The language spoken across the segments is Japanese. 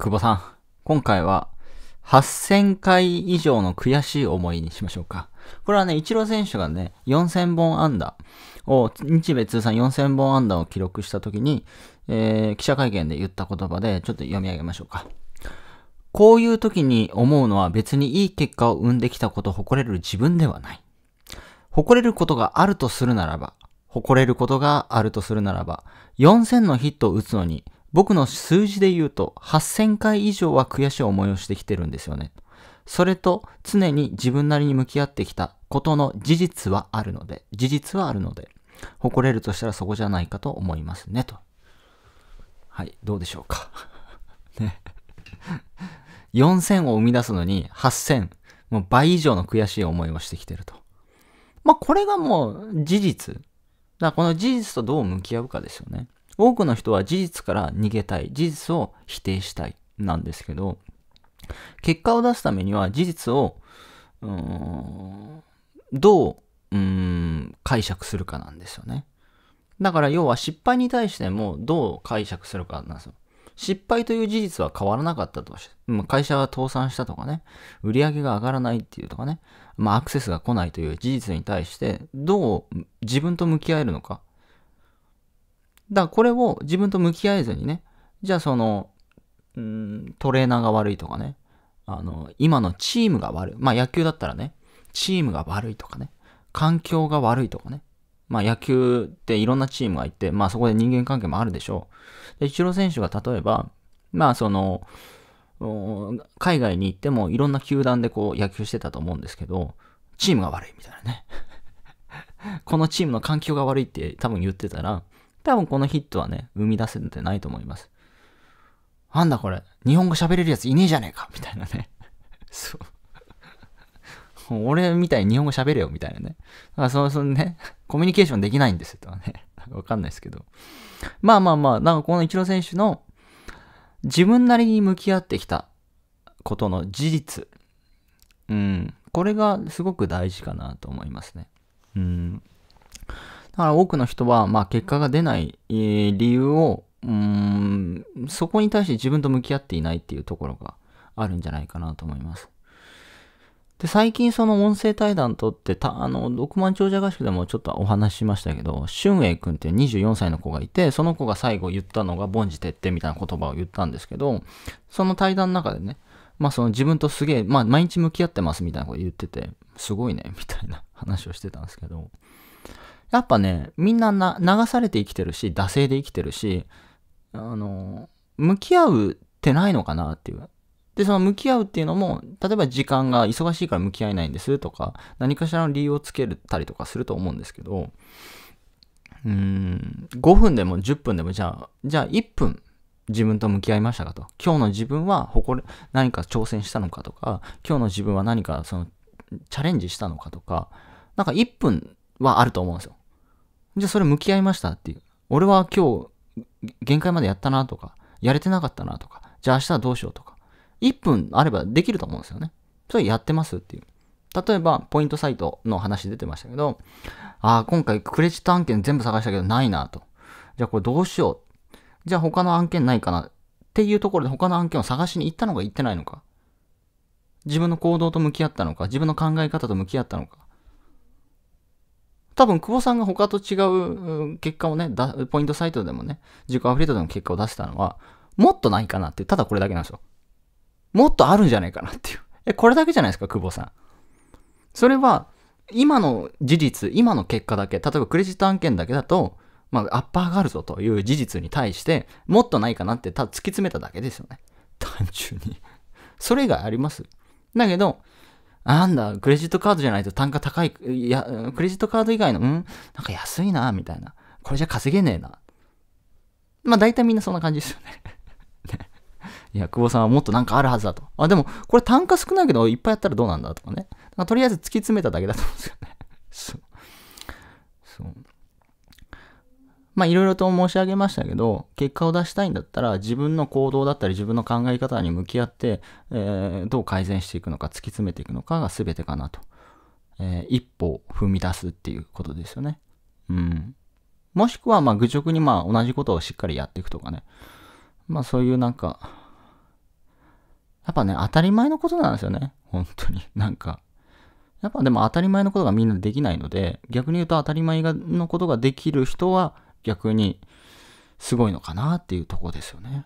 久保さん、今回は8000回以上の悔しい思いにしましょうか。これはね、イチロー選手がね、4000本安打を、日米通算4000本安打を記録したときに、えー、記者会見で言った言葉で、ちょっと読み上げましょうか。こういう時に思うのは別にいい結果を生んできたことを誇れる自分ではない。誇れることがあるとするならば、誇れることがあるとするならば、4000のヒットを打つのに、僕の数字で言うと8000回以上は悔しい思いをしてきてるんですよね。それと常に自分なりに向き合ってきたことの事実はあるので、事実はあるので、誇れるとしたらそこじゃないかと思いますね、と。はい、どうでしょうか。ね。4000を生み出すのに8000、もう倍以上の悔しい思いをしてきてると。まあ、これがもう事実。だからこの事実とどう向き合うかですよね。多くの人は事実から逃げたい、事実を否定したい、なんですけど、結果を出すためには事実を、うどう、うん、解釈するかなんですよね。だから要は失敗に対してもどう解釈するかなんですよ。失敗という事実は変わらなかったとして、会社は倒産したとかね、売り上げが上がらないっていうとかね、まあアクセスが来ないという事実に対して、どう自分と向き合えるのか、だからこれを自分と向き合えずにね、じゃあその、うん、トレーナーが悪いとかね、あの、今のチームが悪い。まあ野球だったらね、チームが悪いとかね、環境が悪いとかね。まあ野球っていろんなチームがいて、まあそこで人間関係もあるでしょう。で、一郎選手が例えば、まあその、海外に行ってもいろんな球団でこう野球してたと思うんですけど、チームが悪いみたいなね。このチームの環境が悪いって多分言ってたら、多分このヒットはね、生み出せてないと思います。なんだこれ、日本語喋れるやついねえじゃねえかみたいなね。そう。俺みたいに日本語喋れよみたいなね。だからその、そのね、コミュニケーションできないんですとはね。わかんないですけど。まあまあまあ、なんかこのイチロー選手の自分なりに向き合ってきたことの事実。うん。これがすごく大事かなと思いますね。うん。だから多くの人は、まあ、結果が出ない、理由を、うん、そこに対して自分と向き合っていないっていうところがあるんじゃないかなと思います。で、最近その音声対談とってた、あの、6万長者合宿でもちょっとお話ししましたけど、俊英君っていう24歳の子がいて、その子が最後言ったのが凡事徹底みたいな言葉を言ったんですけど、その対談の中でね、まあその自分とすげえ、まあ毎日向き合ってますみたいなこと言ってて、すごいね、みたいな話をしてたんですけど、やっぱね、みんなな流されて生きてるし、惰性で生きてるし、あの、向き合うってないのかなっていう。で、その向き合うっていうのも、例えば時間が忙しいから向き合えないんですとか、何かしらの理由をつけたりとかすると思うんですけど、うーん、5分でも10分でも、じゃあ、じゃあ1分自分と向き合いましたかと。今日の自分は誇れ、何か挑戦したのかとか、今日の自分は何かそのチャレンジしたのかとか、なんか1分はあると思うんですよ。じゃあそれ向き合いましたっていう。俺は今日、限界までやったなとか、やれてなかったなとか、じゃあ明日はどうしようとか。1分あればできると思うんですよね。それやってますっていう。例えば、ポイントサイトの話出てましたけど、ああ、今回クレジット案件全部探したけどないなと。じゃあこれどうしよう。じゃあ他の案件ないかなっていうところで他の案件を探しに行ったのか行ってないのか。自分の行動と向き合ったのか、自分の考え方と向き合ったのか。多分久保さんが他と違う結果をね、ポイントサイトでもね、自己アフリエイトでも結果を出したのは、もっとないかなって、ただこれだけなんですよ。もっとあるんじゃないかなっていう。え、これだけじゃないですか、久保さん。それは、今の事実、今の結果だけ、例えばクレジット案件だけだと、まあ、アッパーがあるぞという事実に対して、もっとないかなって、ただ突き詰めただけですよね。単純にそれ以外あります。だけど、なんだ、クレジットカードじゃないと単価高い、いや、クレジットカード以外の、んなんか安いな、みたいな。これじゃ稼げねえな。まあ大体みんなそんな感じですよね いや、久保さんはもっとなんかあるはずだと。あ、でも、これ単価少ないけど、いっぱいやったらどうなんだとかね。かとりあえず突き詰めただけだと思うんですよね。そう。まあいろいろと申し上げましたけど、結果を出したいんだったら自分の行動だったり自分の考え方に向き合って、えー、どう改善していくのか突き詰めていくのかが全てかなと。えー、一歩踏み出すっていうことですよね。うん。もしくは、まあ愚直にまあ同じことをしっかりやっていくとかね。まあそういうなんか、やっぱね、当たり前のことなんですよね。本当に。なんか。やっぱでも当たり前のことがみんなできないので、逆に言うと当たり前のことができる人は、逆にすごいのかなっていうとこですよね。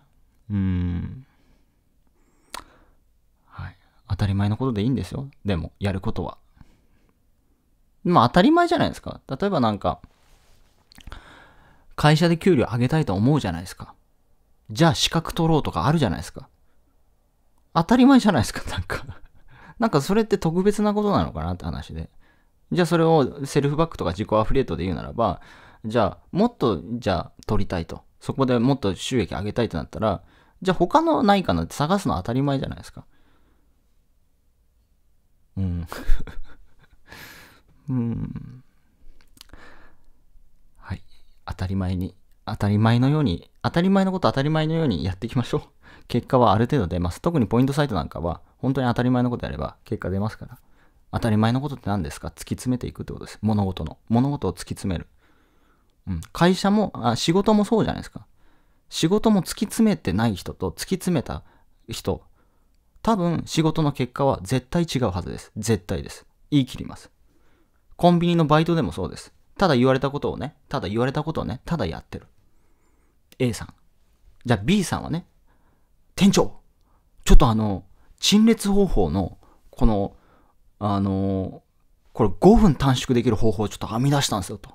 うん。はい。当たり前のことでいいんですよ。でも、やることは。まあ当たり前じゃないですか。例えばなんか、会社で給料上げたいと思うじゃないですか。じゃあ資格取ろうとかあるじゃないですか。当たり前じゃないですか、なんかなんかそれって特別なことなのかなって話で。じゃあそれをセルフバックとか自己アフリエイトで言うならば、じゃあ、もっと、じゃあ、取りたいと。そこでもっと収益上げたいとなったら、じゃあ他のないかなって探すのは当たり前じゃないですか。うん。うん。はい。当たり前に、当たり前のように、当たり前のこと当たり前のようにやっていきましょう。結果はある程度出ます。特にポイントサイトなんかは、本当に当たり前のことやれば結果出ますから。当たり前のことって何ですか突き詰めていくってことです。物事の。物事を突き詰める。うん、会社もあ、仕事もそうじゃないですか。仕事も突き詰めてない人と突き詰めた人、多分仕事の結果は絶対違うはずです。絶対です。言い切ります。コンビニのバイトでもそうです。ただ言われたことをね、ただ言われたことをね、ただやってる。A さん。じゃあ B さんはね、店長ちょっとあの、陳列方法の、この、あのこれ5分短縮できる方法をちょっと編み出したんですよと。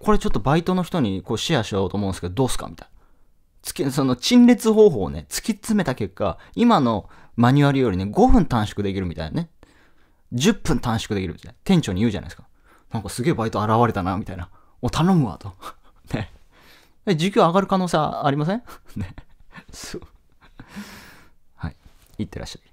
これちょっとバイトの人にこうシェアしようと思うんですけど、どうすかみたいな。つその陳列方法をね、突き詰めた結果、今のマニュアルよりね、5分短縮できるみたいなね。10分短縮できるみたいな。店長に言うじゃないですか。なんかすげえバイト現れたな、みたいな。お、頼むわ、と。ね。え、時給上がる可能性ありません ね。そう。はい。いってらっしゃい。